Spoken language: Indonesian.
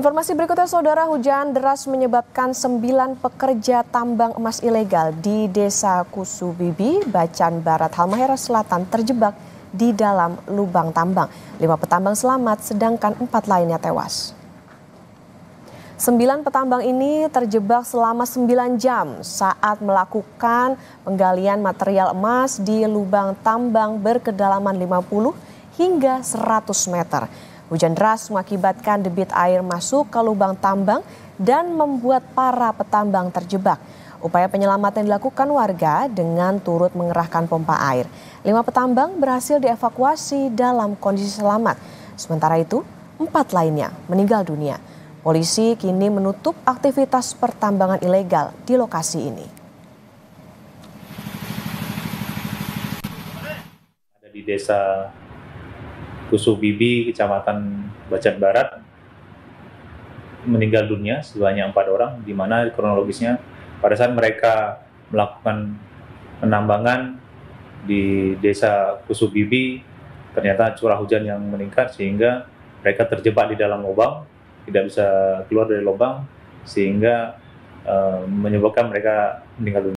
Informasi berikutnya, Saudara, hujan deras menyebabkan sembilan pekerja tambang emas ilegal di Desa Kusubibi, Bacan Barat, Halmahera Selatan terjebak di dalam lubang tambang. Lima petambang selamat, sedangkan empat lainnya tewas. Sembilan petambang ini terjebak selama sembilan jam saat melakukan penggalian material emas di lubang tambang berkedalaman 50 hingga 100 meter. Hujan deras mengakibatkan debit air masuk ke lubang tambang dan membuat para petambang terjebak. Upaya penyelamatan dilakukan warga dengan turut mengerahkan pompa air. Lima petambang berhasil dievakuasi dalam kondisi selamat. Sementara itu, empat lainnya meninggal dunia. Polisi kini menutup aktivitas pertambangan ilegal di lokasi ini. Ada di desa Kusuh Bibi, Kecamatan Bacan Barat, meninggal dunia sebanyak empat orang, di mana kronologisnya pada saat mereka melakukan penambangan di desa Kusubibi ternyata curah hujan yang meningkat sehingga mereka terjebak di dalam lubang tidak bisa keluar dari lubang sehingga uh, menyebabkan mereka meninggal dunia.